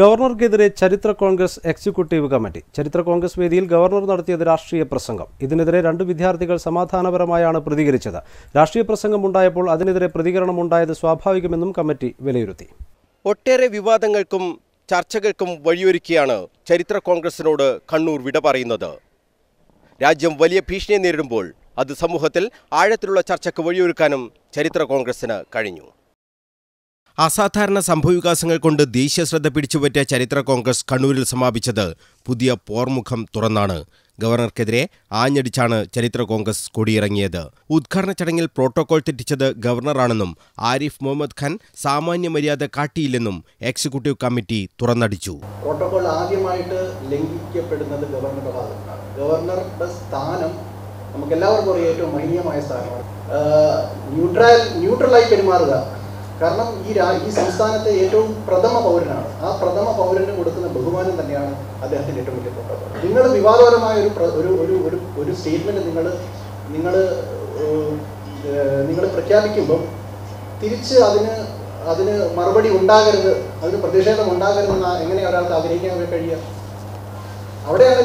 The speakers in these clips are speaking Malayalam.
ഗവർണർക്കെതിരെ ചരിത്ര കോൺഗ്രസ് എക്സിക്യൂട്ടീവ് കമ്മിറ്റി ചരിത്ര കോൺഗ്രസ് വേദിയിൽ ഗവർണർ നടത്തിയത് രാഷ്ട്രീയ പ്രസംഗം ഇതിനെതിരെ രണ്ട് വിദ്യാർത്ഥികൾ സമാധാനപരമായാണ് പ്രതികരിച്ചത് രാഷ്ട്രീയ പ്രസംഗം ഉണ്ടായപ്പോൾ അതിനെതിരെ പ്രതികരണം ഉണ്ടായത് സ്വാഭാവികമെന്നും കമ്മിറ്റി വിലയിരുത്തി ഒട്ടേറെ വിവാദങ്ങൾക്കും ചർച്ചകൾക്കും വഴിയൊരുക്കിയാണ് ചരിത്ര കോൺഗ്രസിനോട് കണ്ണൂർ വിട പറയുന്നത് രാജ്യം വലിയ ഭീഷണിയെ നേരിടുമ്പോൾ അത് സമൂഹത്തിൽ ആഴത്തിലുള്ള ചർച്ചയ്ക്ക് വഴിയൊരുക്കാനും ചരിത്ര കോൺഗ്രസിന് കഴിഞ്ഞു അസാധാരണ സംഭവവികാസങ്ങൾ കൊണ്ട് ദേശീയ ശ്രദ്ധ പിടിച്ചുപറ്റിയ ചരിത്ര കോൺഗ്രസ് കണ്ണൂരിൽ സമാപിച്ചത് പുതിയ പോർമുഖം തുറന്നാണ് ഗവർണർക്കെതിരെ ആഞ്ഞടിച്ചാണ് ചരിത്ര കോൺഗ്രസ് കൊടിയിറങ്ങിയത് ഉദ്ഘാടന ചടങ്ങിൽ പ്രോട്ടോകോൾ തെറ്റിച്ചത് ഗവർണറാണെന്നും ആരിഫ് മുഹമ്മദ് ഖാൻ സാമാന്യ മര്യാദ കാട്ടിയില്ലെന്നും എക്സിക്യൂട്ടീവ് കമ്മിറ്റി തുറന്നടിച്ചു പ്രോട്ടോകോൾ ആദ്യമായിട്ട് ലംഘിക്കപ്പെടുന്നത് ഗവർണറുടെ ഗവർണറുടെ സ്ഥാനം നമുക്ക് എല്ലാവർക്കും ഏറ്റവും മഹനീയമായ സ്ഥാനമാണ് ന്യൂട്രൽ ന്യൂട്രലായി പെരുമാറുക കാരണം ഈ രാ ഈ സംസ്ഥാനത്തെ ഏറ്റവും പ്രഥമ പൗരനാണ് ആ പ്രഥമ പൗരന് കൊടുക്കുന്ന ബഹുമാനം തന്നെയാണ് അദ്ദേഹത്തിന് ഏറ്റവും വലിയ പ്രോട്ടോ നിങ്ങൾ വിവാദപരമായ ഒരു ഒരു ഒരു ഒരു സ്റ്റേറ്റ്മെന്റ് നിങ്ങൾ നിങ്ങൾ നിങ്ങൾ പ്രഖ്യാപിക്കുമ്പോൾ തിരിച്ച് അതിന് അതിന് മറുപടി ഉണ്ടാകരുത് അതിന് പ്രതിഷേധം ഉണ്ടാകരുതെന്ന് എങ്ങനെ ഒരാൾക്ക് ആഗ്രഹിക്കാൻ കഴിയുക അവിടെയാണ്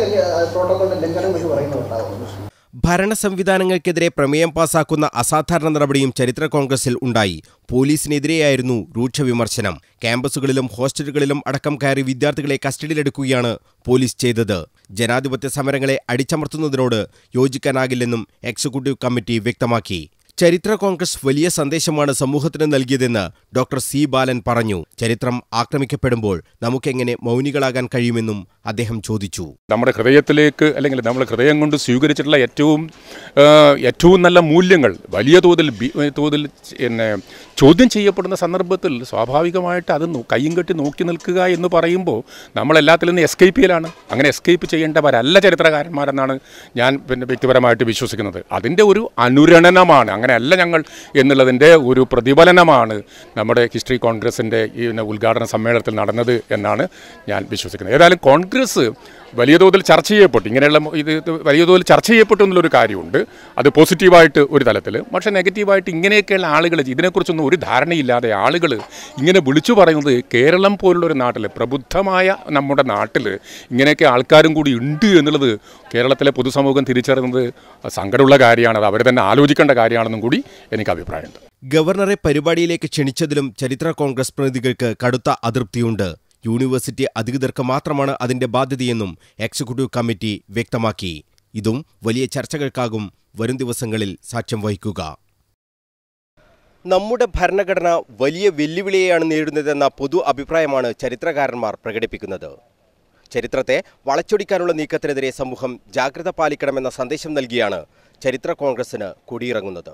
പ്രോട്ടോകോളിന്റെ ലംഘനം എന്ന് പറയുന്നത് ഉണ്ടാകുന്നത് ഭരണ സംവിധാനങ്ങൾക്കെതിരെ പ്രമേയം പാസാക്കുന്ന അസാധാരണ നടപടിയും ചരിത്ര കോൺഗ്രസിൽ ഉണ്ടായി പോലീസിനെതിരെയായിരുന്നു രൂക്ഷ വിമർശനം ക്യാമ്പസുകളിലും ഹോസ്റ്റലുകളിലും അടക്കം കയറി വിദ്യാർത്ഥികളെ കസ്റ്റഡിയിലെടുക്കുകയാണ് പോലീസ് ചെയ്തത് ജനാധിപത്യ സമരങ്ങളെ അടിച്ചമർത്തുന്നതിനോട് യോജിക്കാനാകില്ലെന്നും എക്സിക്യൂട്ടീവ് കമ്മിറ്റി വ്യക്തമാക്കി ചരിത്ര കോൺഗ്രസ് വലിയ സന്ദേശമാണ് സമൂഹത്തിന് നൽകിയതെന്ന് ഡോക്ടർ സി ബാലൻ പറഞ്ഞു ചരിത്രം ആക്രമിക്കപ്പെടുമ്പോൾ നമുക്കെങ്ങനെ മൗനികളാകാൻ കഴിയുമെന്നും അദ്ദേഹം ചോദിച്ചു നമ്മുടെ ഹൃദയത്തിലേക്ക് അല്ലെങ്കിൽ നമ്മുടെ ഹൃദയം കൊണ്ട് സ്വീകരിച്ചിട്ടുള്ള ഏറ്റവും ഏറ്റവും നല്ല മൂല്യങ്ങൾ വലിയ തോതിൽ തോതിൽ പിന്നെ ചോദ്യം ചെയ്യപ്പെടുന്ന സന്ദർഭത്തിൽ സ്വാഭാവികമായിട്ട് അത് കയ്യും കെട്ടി നോക്കി നിൽക്കുക എന്ന് പറയുമ്പോൾ നമ്മളെല്ലാത്തിൽ നിന്ന് എസ്കേപ്പിയിലാണ് അങ്ങനെ എസ്കേപ്പ് ചെയ്യേണ്ടവരല്ല ചരിത്രകാരന്മാരെന്നാണ് ഞാൻ പിന്നെ വ്യക്തിപരമായിട്ട് വിശ്വസിക്കുന്നത് അതിൻ്റെ ഒരു അനുരണനമാണ് അങ്ങനെയല്ല ഞങ്ങൾ എന്നുള്ളതിൻ്റെ ഒരു പ്രതിഫലനമാണ് നമ്മുടെ ഹിസ്റ്ററി കോൺഗ്രസിൻ്റെ ഈ ഉദ്ഘാടന സമ്മേളനത്തിൽ നടന്നത് എന്നാണ് ഞാൻ വിശ്വസിക്കുന്നത് ഏതായാലും കോൺഗ്രസ് വലിയ തോതിൽ ചർച്ച ചെയ്യപ്പെട്ടു ഇങ്ങനെയുള്ള ഇത് വലിയ തോതിൽ ചർച്ച ചെയ്യപ്പെട്ടു എന്നുള്ളൊരു കാര്യമുണ്ട് അത് പോസിറ്റീവായിട്ട് ഒരു തലത്തിൽ പക്ഷേ നെഗറ്റീവായിട്ട് ഇങ്ങനെയൊക്കെയുള്ള ആളുകൾ ഇതിനെക്കുറിച്ചൊന്നും ഒരു ധാരണയില്ലാതെ ആളുകൾ ഇങ്ങനെ വിളിച്ചു പറയുന്നത് കേരളം പോലുള്ള ഒരു നാട്ടിൽ പ്രബുദ്ധമായ നമ്മുടെ നാട്ടിൽ ഇങ്ങനെയൊക്കെ ആൾക്കാരും കൂടി ഉണ്ട് എന്നുള്ളത് കേരളത്തിലെ പൊതുസമൂഹം തിരിച്ചറിയുന്നത് സങ്കടമുള്ള കാര്യമാണ് അത് അവർ തന്നെ ആലോചിക്കേണ്ട കാര്യമാണെന്ന് എന്നും കൂടി എനിക്ക് അഭിപ്രായമുണ്ട് ഗവർണറെ പരിപാടിയിലേക്ക് ക്ഷണിച്ചതിലും ചരിത്ര കോൺഗ്രസ് പ്രതിനിധികൾക്ക് കടുത്ത അതൃപ്തിയുണ്ട് യൂണിവേഴ്സിറ്റി അധികൃതർക്ക് മാത്രമാണ് അതിന്റെ ബാധ്യതയെന്നും എക്സിക്യൂട്ടീവ് കമ്മിറ്റി വ്യക്തമാക്കി ഇതും വലിയ ചർച്ചകൾക്കാകും വരും ദിവസങ്ങളിൽ സാക്ഷ്യം വഹിക്കുക നമ്മുടെ ഭരണഘടന വലിയ വെല്ലുവിളിയെയാണ് നേരിടുന്നതെന്ന പൊതു അഭിപ്രായമാണ് ചരിത്രകാരന്മാർ പ്രകടിപ്പിക്കുന്നത് ചരിത്രത്തെ വളച്ചൊടിക്കാനുള്ള നീക്കത്തിനെതിരെ സമൂഹം ജാഗ്രത പാലിക്കണമെന്ന സന്ദേശം നൽകിയാണ് ചരിത്ര കോൺഗ്രസിന് കൊടിയിറങ്ങുന്നത്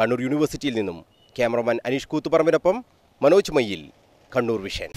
കണ്ണൂർ യൂണിവേഴ്സിറ്റിയിൽ നിന്നും ക്യാമറമാൻ അനീഷ് കൂത്തുപറമ്പിനൊപ്പം മനോജ് മയ്യിൽ കണ്ണൂർ വിഷൻ